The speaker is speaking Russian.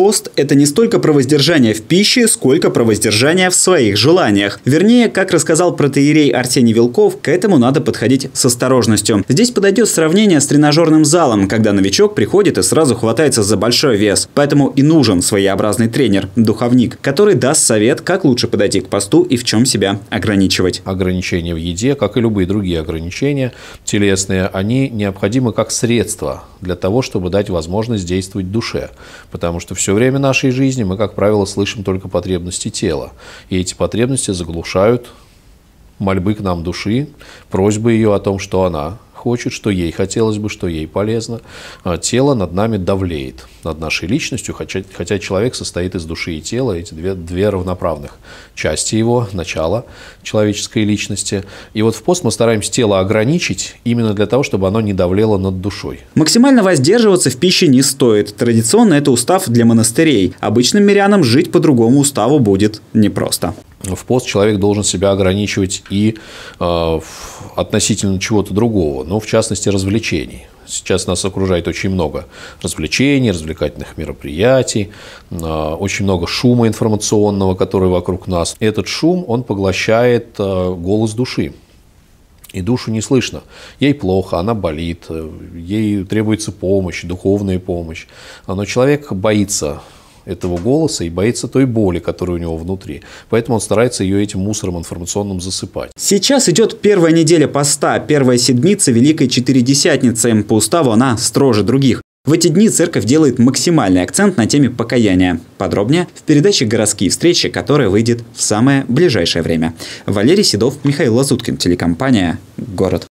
пост – это не столько про воздержание в пище, сколько про воздержание в своих желаниях. Вернее, как рассказал протеерей Арсений Вилков, к этому надо подходить с осторожностью. Здесь подойдет сравнение с тренажерным залом, когда новичок приходит и сразу хватается за большой вес. Поэтому и нужен своеобразный тренер, духовник, который даст совет, как лучше подойти к посту и в чем себя ограничивать. Ограничения в еде, как и любые другие ограничения телесные, они необходимы как средство для того, чтобы дать возможность действовать душе. Потому что все все время нашей жизни мы, как правило, слышим только потребности тела. И эти потребности заглушают мольбы к нам души, просьбы ее о том, что она хочет, что ей хотелось бы, что ей полезно. А, тело над нами давлеет, над нашей личностью, хотя, хотя человек состоит из души и тела, эти две, две равноправных части его, начало человеческой личности. И вот в пост мы стараемся тело ограничить именно для того, чтобы оно не давлело над душой. Максимально воздерживаться в пище не стоит. Традиционно это устав для монастырей. Обычным мирянам жить по другому уставу будет непросто в пост человек должен себя ограничивать и э, относительно чего-то другого, ну, в частности, развлечений. Сейчас нас окружает очень много развлечений, развлекательных мероприятий, э, очень много шума информационного, который вокруг нас. Этот шум, он поглощает э, голос души. И душу не слышно. Ей плохо, она болит, э, ей требуется помощь, духовная помощь. Но человек боится этого голоса и боится той боли, которая у него внутри. Поэтому он старается ее этим мусором информационным засыпать. Сейчас идет первая неделя поста, первая седмица Великой Четыредесятницы. По уставу она строже других. В эти дни церковь делает максимальный акцент на теме покаяния. Подробнее в передаче «Городские встречи», которая выйдет в самое ближайшее время. Валерий Седов, Михаил Лазуткин, телекомпания «Город».